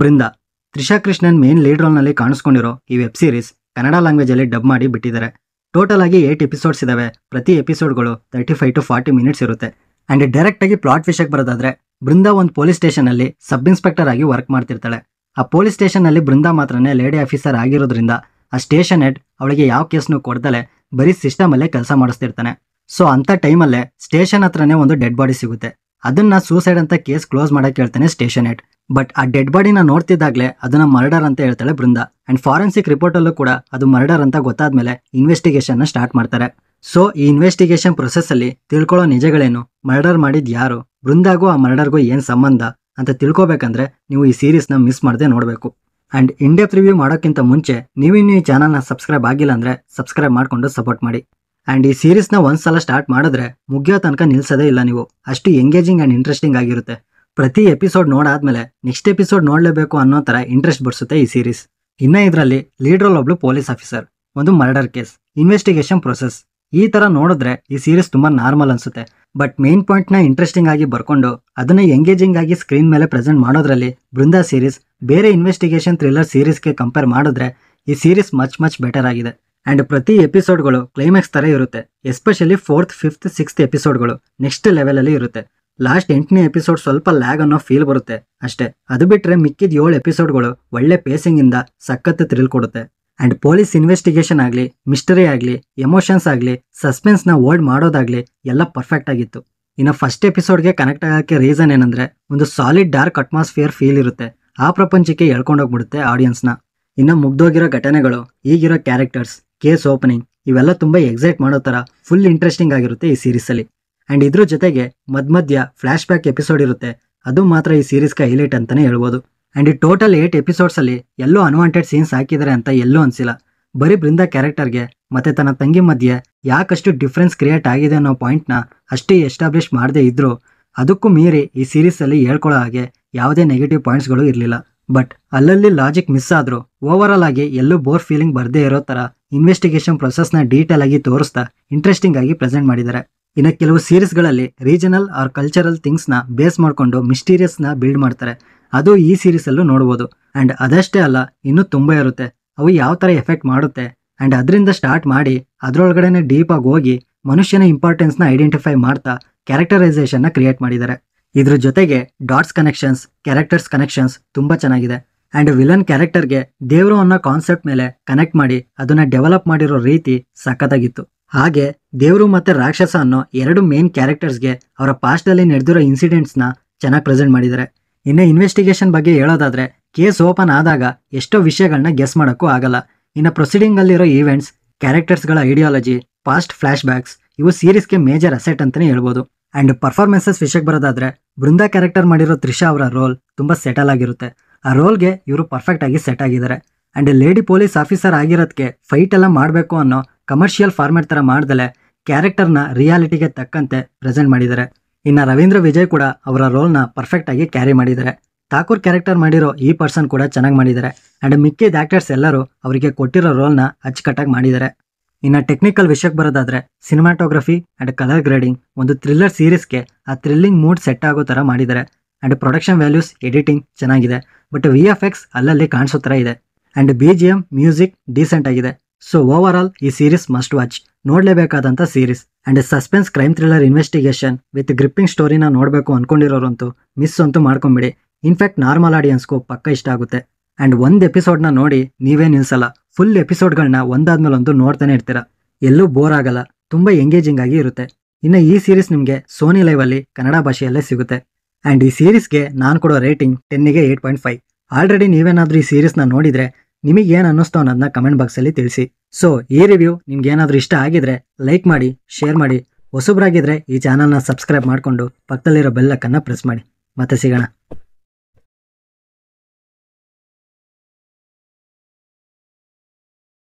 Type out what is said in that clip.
Brinda Trisha Krishnan main lead ರೋಲ್ನಲ್ಲಿ ಕಾಣಿಸ್ಕೊಂಡಿರೋ ಈ ವೆಬ್ ಸೀರೀಸ್ ಕನ್ನಡ ಲ್ಯಾಂಗ್ವೇಜಲ್ಲಿ ಡಬ್ ಮಾಡಿ ಬಿಟ್ಟಿದ್ದಾರೆ ಟೋಟಲ್ ಆಗಿ ಏಟ್ ಎಪಿಸೋಡ್ಸ್ ಇದಾವೆ ಪ್ರತಿ ಗಳು thirty five to forty minutes ಇರುತ್ತೆ ಆ್ಯಂಡ್ ಆಗಿ ಪ್ಲಾಟ್ ವಿಷಯಕ್ಕೆ ಬರೋದಾದ್ರೆ ಬೃಂದ ಒಂದು ಪೊಲೀಸ್ ಅಲ್ಲಿ ಸಬ್ ಇನ್ಸ್ಪೆಕ್ಟರ್ ಆಗಿ ವರ್ಕ್ ಮಾಡ್ತಿರ್ತಾಳೆ ಆ ಪೊಲೀಸ್ ಸ್ಟೇಷನ್ ಅಲ್ಲಿ ಬೃಂದ ಮಾತ್ರನೇ ಲೇಡಿ ಆಫೀಸರ್ ಆಗಿರೋದ್ರಿಂದ ಆ ಸ್ಟೇಷನ್ ಹೆಡ್ ಅವಳಿಗೆ ಯಾವ ಕೇಸ್ನು ಕೊಡ್ದಲೆ ಬರೀ ಸಿಸ್ಟಮಲ್ಲೇ ಕೆಲಸ ಮಾಡಿಸ್ತಿರ್ತಾನೆ ಸೊ ಅಂಥ ಟೈಮಲ್ಲೇ ಸ್ಟೇಷನ್ ಹತ್ರನೇ ಒಂದು ಡೆಡ್ ಬಾಡಿ ಸಿಗುತ್ತೆ ಅದನ್ನ ಸೂಸೈಡ್ ಅಂತ ಕೇಸ್ ಕ್ಲೋಸ್ ಮಾಡೋಕ್ಕೆ ಹೇಳ್ತಾನೆ ಸ್ಟೇಷನ್ ಹೆಡ್ ಬಟ್ ಆ ಡೆಡ್ ಬಾಡಿನ ನೋಡ್ತಿದ್ದಾಗಲೇ ಅದನ್ನ ಮರ್ಡರ್ ಅಂತ ಹೇಳ್ತಾಳೆ ಬೃಂದ ಅಂಡ್ ಫಾರೆನ್ಸಿಕ್ ರಿಪೋರ್ಟಲ್ಲೂ ಕೂಡ ಅದು ಮರ್ಡರ್ ಅಂತ ಗೊತ್ತಾದ್ಮೇಲೆ ಇನ್ವೆಸ್ಟಿಗೇಷನ್ ನ ಸ್ಟಾರ್ಟ್ ಮಾಡ್ತಾರೆ ಸೊ ಈ ಇನ್ವೆಸ್ಟಿಗೇಷನ್ ಪ್ರೊಸೆಸ್ ಅಲ್ಲಿ ತಿಳ್ಕೊಳ್ಳೋ ನಿಜಗಳೇನು ಮರ್ಡರ್ ಮಾಡಿದ್ ಯಾರು ಬೃಂದಾಗೂ ಆ ಮರ್ಡರ್ಗೂ ಏನ್ ಸಂಬಂಧ ಅಂತ ತಿಳ್ಕೊಬೇಕಂದ್ರೆ ನೀವು ಈ ಸೀರೀಸ್ನ ಮಿಸ್ ಮಾಡದೆ ನೋಡಬೇಕು ಅಂಡ್ ಇಂಡೆಪ್ ರಿವ್ಯೂ ಮಾಡೋಕ್ಕಿಂತ ಮುಂಚೆ ನೀವಿನ್ನೂ ಈ ಚಾನಲ್ನ ಸಬ್ಸ್ಕ್ರೈಬ್ ಆಗಿಲ್ಲ ಅಂದರೆ ಸಬ್ಸ್ಕ್ರೈಬ್ ಮಾಡಿಕೊಂಡು ಸಪೋರ್ಟ್ ಮಾಡಿ ಆ್ಯಂಡ್ ಈ ಸೀರೀಸ್ನ ಒಂದ್ಸಲ ಸ್ಟಾರ್ಟ್ ಮಾಡಿದ್ರೆ ಮುಗಿಯೋ ತನಕ ನಿಲ್ಲಿಸೋದೇ ಇಲ್ಲ ನೀವು ಅಷ್ಟು ಎಂಗೇಜಿಂಗ್ ಆ್ಯಂಡ್ ಇಂಟ್ರೆಸ್ಟಿಂಗ್ ಆಗಿರುತ್ತೆ ಪ್ರತಿ ಎಪಿಸೋಡ್ ನೋಡಾದ್ಮೇಲೆ ನೆಕ್ಸ್ಟ್ ಎಪಿಸೋಡ್ ನೋಡಲೇಬೇಕು ಅನ್ನೋ ಥರ ಇಂಟ್ರೆಸ್ಟ್ ಬರ್ಸುತ್ತೆ ಈ ಸೀರೀಸ್ ಇನ್ನು ಇದರಲ್ಲಿ ಲೀಡ್ರಲ್ ಒಬ್ಳು ಪೊಲೀಸ್ ಆಫೀಸರ್ ಒಂದು ಮರ್ಡರ್ ಕೇಸ್ ಇನ್ವೆಸ್ಟಿಗೇಷನ್ ಪ್ರೊಸೆಸ್ ಈ ಥರ ನೋಡಿದ್ರೆ ಈ ಸೀರೀಸ್ ತುಂಬ ನಾರ್ಮಲ್ ಅನ್ಸುತ್ತೆ ಬಟ್ ಮೇನ್ ಪಾಯಿಂಟ್ನ ಇಂಟ್ರೆಸ್ಟಿಂಗ್ ಆಗಿ ಬರ್ಕೊಂಡು ಅದನ್ನ ಎಂಗೇಜಿಂಗ್ ಆಗಿ ಸ್ಕ್ರೀನ್ ಮೇಲೆ ಪ್ರೆಸೆಂಟ್ ಮಾಡೋದ್ರಲ್ಲಿ ಬೃಂದಾ ಸೀರೀಸ್ ಬೇರೆ ಇನ್ವೆಸ್ಟಿಗೇಷನ್ ಥ್ರಿಲ್ಲರ್ ಸೀರೀಸ್ಗೆ ಕಂಪೇರ್ ಮಾಡಿದ್ರೆ ಈ ಸೀರೀಸ್ ಮಚ್ ಮಚ್ ಬೆಟರ್ ಆಗಿದೆ ಆ್ಯಂಡ್ ಪ್ರತಿ ಎಪಿಸೋಡ್ಗಳು ಕ್ಲೈಮ್ಯಾಕ್ಸ್ ಥರ ಇರುತ್ತೆ ಎಸ್ಪೆಷಲಿ ಫೋರ್ತ್ ಫಿಫ್ತ್ ಸಿಕ್ಸ್ತ್ ಎಪಿಸೋಡ್ಗಳು ನೆಕ್ಸ್ಟ್ ಲೆವೆಲಲ್ಲಿ ಇರುತ್ತೆ ಲಾಸ್ಟ್ ಎಂಟನೇ ಎಪಿಸೋಡ್ ಸ್ವಲ್ಪ ಲ್ಯಾಗ್ ಅನ್ನೋ ಫೀಲ್ ಬರುತ್ತೆ ಅಷ್ಟೇ ಅದು ಬಿಟ್ರೆ ಮಿಕ್ಕಿದ ಏಳು ಎಪಿಸೋಡ್ಗಳು ಒಳ್ಳೆ ಪೇಸಿಂಗ್ ಇಂದ ಸಖತ್ ಥ್ರಿಲ್ ಕೊಡುತ್ತೆ ಅಂಡ್ ಪೊಲೀಸ್ ಇನ್ವೆಸ್ಟಿಗೇಷನ್ ಆಗಲಿ ಮಿಸ್ಟರಿ ಆಗಲಿ ಎಮೋಷನ್ಸ್ ಆಗಲಿ ಸಸ್ಪೆನ್ಸ್ನ ಓಲ್ಡ್ ಮಾಡೋದಾಗ್ಲಿ ಎಲ್ಲ ಪರ್ಫೆಕ್ಟ್ ಆಗಿತ್ತು ಇನ್ನು ಫಸ್ಟ್ ಎಪಿಸೋಡ್ಗೆ ಕನೆಕ್ಟ್ ಆಗೋಕ್ಕೆ ರೀಸನ್ ಏನಂದ್ರೆ ಒಂದು ಸಾಲಿಡ್ ಡಾರ್ಕ್ ಅಟ್ಮಾಸ್ಫಿಯರ್ ಫೀಲ್ ಇರುತ್ತೆ ಆ ಪ್ರಪಂಚಕ್ಕೆ ಎಳ್ಕೊಂಡೋಗ್ಬಿಡುತ್ತೆ ಆಡಿಯನ್ಸ್ನ ಇನ್ನು ಮುಗ್ದೋಗಿರೋ ಘಟನೆಗಳು ಈಗಿರೋ ಕ್ಯಾರೆಕ್ಟರ್ಸ್ ಕೇಸ್ ಓಪನಿಂಗ್ ಇವೆಲ್ಲ ತುಂಬ ಎಕ್ಸೈಟ್ ಮಾಡೋ ಥರ ಫುಲ್ ಇಂಟ್ರೆಸ್ಟಿಂಗ್ ಆಗಿರುತ್ತೆ ಈ ಸೀರೀಸಲ್ಲಿ ಆ್ಯಂಡ್ ಇದ್ರ ಜೊತೆಗೆ ಮಧ್ಯ ಫ್ಲಾಶ್ ಬ್ಯಾಕ್ ಎಪಿಸೋಡ್ ಇರುತ್ತೆ ಅದು ಮಾತ್ರ ಈ ಸೀರೀಸ್ಗೆ ಹೈಲೈಟ್ ಅಂತಲೇ ಹೇಳ್ಬೋದು ಆ್ಯಂಡ್ ಈ ಟೋಟಲ್ ಏಟ್ ಎಪಿಸೋಡ್ಸಲ್ಲಿ ಎಲ್ಲೋ ಅನ್ವಾಂಟೆಡ್ ಸೀನ್ಸ್ ಹಾಕಿದ್ದಾರೆ ಅಂತ ಎಲ್ಲೂ ಅನಿಸಿಲ್ಲ ಬರೀ ಬೃಂದ ಕ್ಯಾರೆಕ್ಟರ್ಗೆ ಮತ್ತೆ ತನ್ನ ತಂಗಿ ಮಧ್ಯೆ ಯಾಕಷ್ಟು ಡಿಫ್ರೆನ್ಸ್ ಕ್ರಿಯೇಟ್ ಆಗಿದೆ ಅನ್ನೋ ಪಾಯಿಂಟ್ನ ಅಷ್ಟೇ ಎಸ್ಟಾಬ್ಲಿಷ್ ಮಾಡದೇ ಇದ್ದರೂ ಅದಕ್ಕೂ ಮೀರಿ ಈ ಸೀರೀಸಲ್ಲಿ ಹೇಳ್ಕೊಳ್ಳೋ ಹಾಗೆ ಯಾವುದೇ ನೆಗೆಟಿವ್ ಪಾಯಿಂಟ್ಸ್ಗಳು ಇರಲಿಲ್ಲ ಬಟ್ ಅಲ್ಲಲ್ಲಿ ಲಾಜಿಕ್ ಮಿಸ್ ಆದರೂ ಓವರಾಲ್ ಆಗಿ ಎಲ್ಲೂ ಬೋರ್ ಫೀಲಿಂಗ್ ಬರದೇ ಇರೋ ಥರ ಇನ್ವೆಸ್ಟಿಗೇಷನ್ ಪ್ರೊಸೆಸ್ನ ಡೀಟೇಲ್ ಆಗಿ ತೋರಿಸ್ತಾ ಇಂಟ್ರೆಸ್ಟಿಂಗ್ ಆಗಿ ಪ್ರೆಸೆಂಟ್ ಮಾಡಿದ್ದಾರೆ ಇನ್ನು ಕೆಲವು ಸೀರೀಸ್ಗಳಲ್ಲಿ ರೀಜನಲ್ ಆರ್ ಕಲ್ಚರಲ್ ಥಿಂಗ್ಸ್ನ ಬೇಸ್ ಮಾಡಿಕೊಂಡು ಮಿಸ್ಟೀರಿಯಸ್ನ ಬಿಲ್ಡ್ ಮಾಡ್ತಾರೆ ಅದು ಈ ಸೀರೀಸಲ್ಲೂ ನೋಡ್ಬೋದು ಆ್ಯಂಡ್ ಅದಷ್ಟೇ ಅಲ್ಲ ಇನ್ನೂ ತುಂಬ ಇರುತ್ತೆ ಅವು ಯಾವ ಥರ ಎಫೆಕ್ಟ್ ಮಾಡುತ್ತೆ ಆ್ಯಂಡ್ ಅದರಿಂದ ಸ್ಟಾರ್ಟ್ ಮಾಡಿ ಅದರೊಳಗಡೆನೆ ಡೀಪಾಗಿ ಹೋಗಿ ಮನುಷ್ಯನ ಇಂಪಾರ್ಟೆನ್ಸ್ನ ಐಡೆಂಟಿಫೈ ಮಾಡ್ತಾ ಕ್ಯಾರೆಕ್ಟರೈಸೇಷನ್ನ ಕ್ರಿಯೇಟ್ ಮಾಡಿದ್ದಾರೆ ಇದ್ರ ಜೊತೆಗೆ ಡಾಟ್ಸ್ ಕನೆಕ್ಷನ್ಸ್ ಕ್ಯಾರೆಕ್ಟರ್ಸ್ ಕನೆಕ್ಷನ್ಸ್ ತುಂಬ ಚೆನ್ನಾಗಿದೆ ಆ್ಯಂಡ್ ವಿಲನ್ ಕ್ಯಾರೆಕ್ಟರ್ಗೆ ದೇವರು ಅನ್ನೋ ಕಾನ್ಸೆಪ್ಟ್ ಮೇಲೆ ಕನೆಕ್ಟ್ ಮಾಡಿ ಅದನ್ನು ಡೆವಲಪ್ ಮಾಡಿರೋ ರೀತಿ ಸಖತ್ತಾಗಿತ್ತು ಹಾಗೆ ದೇವರು ಮತ್ತು ರಾಕ್ಷಸ ಅನ್ನೋ ಎರಡು ಮೇನ್ ಕ್ಯಾರೆಕ್ಟರ್ಸ್ಗೆ ಅವರ ಅಲ್ಲಿ ನಡೆದಿರೋ ಇನ್ಸಿಡೆಂಟ್ಸ್ನ ಚೆನ್ನಾಗಿ ಪ್ರೆಸೆಂಟ್ ಮಾಡಿದ್ದಾರೆ ಇನ್ನು ಇನ್ವೆಸ್ಟಿಗೇಷನ್ ಬಗ್ಗೆ ಹೇಳೋದಾದ್ರೆ ಕೇಸ್ ಓಪನ್ ಆದಾಗ ಎಷ್ಟೋ ವಿಷಯಗಳನ್ನ ಗೆಸ್ ಮಾಡೋಕ್ಕೂ ಆಗಲ್ಲ ಇನ್ನು ಅಲ್ಲಿರೋ ಈವೆಂಟ್ಸ್ ಕ್ಯಾರೆಕ್ಟರ್ಸ್ಗಳ ಐಡಿಯಾಲಜಿ ಪಾಸ್ಟ್ ಫ್ಲ್ಯಾಶ್ ಬ್ಯಾಕ್ಸ್ ಇವು ಸೀರೀಸ್ಗೆ ಮೇಜರ್ ಅಸೆಟ್ ಅಂತಲೇ ಹೇಳ್ಬೋದು ಆ್ಯಂಡ್ ಪರ್ಫಾರ್ಮೆನ್ಸಸ್ ವಿಷಯಕ್ಕೆ ಬರೋದಾದ್ರೆ ಬೃಂದ ಕ್ಯಾರೆಕ್ಟರ್ ಮಾಡಿರೋ ತ್ರಿಷಾ ಅವರ ರೋಲ್ ತುಂಬ ಸೆಟಲ್ ಆಗಿರುತ್ತೆ ಆ ರೋಲ್ಗೆ ಇವರು ಪರ್ಫೆಕ್ಟ್ ಆಗಿ ಸೆಟ್ ಆಗಿದ್ದಾರೆ ಆ್ಯಂಡ್ ಲೇಡಿ ಪೊಲೀಸ್ ಆಫೀಸರ್ ಆಗಿರೋದಕ್ಕೆ ಫೈಟ್ ಎಲ್ಲ ಮಾಡಬೇಕು ಅನ್ನೋ ಕಮರ್ಷಿಯಲ್ ಫಾರ್ಮ್ಯಾಟ್ ಥರ ಮಾಡ್ದಲೆ ಕ್ಯಾರೆಕ್ಟರ್ನ ರಿಯಾಲಿಟಿಗೆ ತಕ್ಕಂತೆ ಪ್ರೆಸೆಂಟ್ ಮಾಡಿದ್ದಾರೆ ಇನ್ನು ರವೀಂದ್ರ ವಿಜಯ್ ಕೂಡ ಅವರ ರೋಲ್ನ ಪರ್ಫೆಕ್ಟಾಗಿ ಕ್ಯಾರಿ ಮಾಡಿದ್ದಾರೆ ಠಾಕೂರ್ ಕ್ಯಾರೆಕ್ಟರ್ ಮಾಡಿರೋ ಈ ಪರ್ಸನ್ ಕೂಡ ಚೆನ್ನಾಗಿ ಮಾಡಿದ್ದಾರೆ ಆ್ಯಂಡ್ ಮಿಕ್ಕಿದ ಆ್ಯಕ್ಟರ್ಸ್ ಎಲ್ಲರೂ ಅವರಿಗೆ ಕೊಟ್ಟಿರೋ ರೋಲ್ನ ಅಚ್ಚುಕಟ್ಟಾಗಿ ಮಾಡಿದ್ದಾರೆ ಇನ್ನು ಟೆಕ್ನಿಕಲ್ ವಿಷಯಕ್ಕೆ ಬರೋದಾದರೆ ಸಿನಿಮಾಟೋಗ್ರಫಿ ಆ್ಯಂಡ್ ಕಲರ್ ಗ್ರೇಡಿಂಗ್ ಒಂದು ಥ್ರಿಲ್ಲರ್ ಸೀರೀಸ್ಗೆ ಆ ಥ್ರಿಲ್ಲಿಂಗ್ ಮೂಡ್ ಸೆಟ್ ಆಗೋ ಥರ ಮಾಡಿದ್ದಾರೆ ಆ್ಯಂಡ್ ಪ್ರೊಡಕ್ಷನ್ ವ್ಯಾಲ್ಯೂಸ್ ಎಡಿಟಿಂಗ್ ಚೆನ್ನಾಗಿದೆ ಬಟ್ ವಿ ಎಫ್ ಎಕ್ಸ್ ಅಲ್ಲಲ್ಲಿ ಕಾಣಿಸೋ ಥರ ಇದೆ and B G M music decent ಆಗಿದೆ ಸೊ ಓವರ್ ಆಲ್ ಈ ಸೀರೀಸ್ ಮಸ್ಟ್ ವಾಚ್ ನೋಡಲೇಬೇಕಾದಂಥ series and suspense crime thriller investigation with gripping ಸ್ಟೋರಿನ ನೋಡಬೇಕು ಅಂದ್ಕೊಂಡಿರೋರಂತೂ ಮಿಸ್ ಅಂತೂ ಮಾಡ್ಕೊಂಬಿಡಿ ಇನ್ಫ್ಯಾಕ್ಟ್ ನಾರ್ಮಲ್ ಆಡಿಯನ್ಸ್ಗೂ ಪಕ್ಕ ಇಷ್ಟ ಆಗುತ್ತೆ ಆ್ಯಂಡ್ ಒಂದು ಎಪಿಸೋಡ್ನ ನೋಡಿ ನೀವೇ ನಿಲ್ಸಲ್ಲ ಫುಲ್ ಎಪಿಸೋಡ್ಗಳನ್ನ ಒಂದಾದ್ಮೇಲೆ ಒಂದು ನೋಡ್ತಾನೆ ಇರ್ತೀರ ಎಲ್ಲೂ ಬೋರ್ ಆಗಲ್ಲ ತುಂಬ ಎಂಗೇಜಿಂಗ್ ಆಗಿ ಇರುತ್ತೆ ಇನ್ನು ಈ ಸೀರೀಸ್ ನಿಮಗೆ ಸೋನಿ ಲೈವಲ್ಲಿ ಕನ್ನಡ ಭಾಷೆಯಲ್ಲೇ ಸಿಗುತ್ತೆ ಆ್ಯಂಡ್ ಈ ಸೀರೀಸ್ಗೆ ನಾನು ಕೊಡೋ ರೇಟಿಂಗ್ ಟೆನ್ನಿಗೆ ಏಯ್ಟ್ ಪಾಯಿಂಟ್ ಫೈವ್ ಆಲ್ರೆಡಿ ನೀವೇನಾದರೂ ಈ ಸೀರೀಸ್ನ ನೋಡಿದರೆ ನಿಮಗೆ ಏನು ಅನ್ನಿಸ್ತು ಅನ್ನೋದನ್ನ ಕಮೆಂಟ್ ಬಾಕ್ಸಲ್ಲಿ ತಿಳಿಸಿ ಸೊ ಈ ರಿವ್ಯೂ ನಿಮ್ಗೆ ಏನಾದರೂ ಇಷ್ಟ ಆಗಿದ್ರೆ ಲೈಕ್ ಮಾಡಿ ಶೇರ್ ಮಾಡಿ ಹೊಸಬ್ರಾಗಿದ್ರೆ ಈ ಚಾನಲ್ನ ಸಬ್ಸ್ಕ್ರೈಬ್ ಮಾಡಿಕೊಂಡು ಪಕ್ಕದಲ್ಲಿರೋ ಬೆಲ್ಲಕ್ಕನ್ನು ಪ್ರೆಸ್ ಮಾಡಿ ಮತ್ತೆ ಸಿಗೋಣ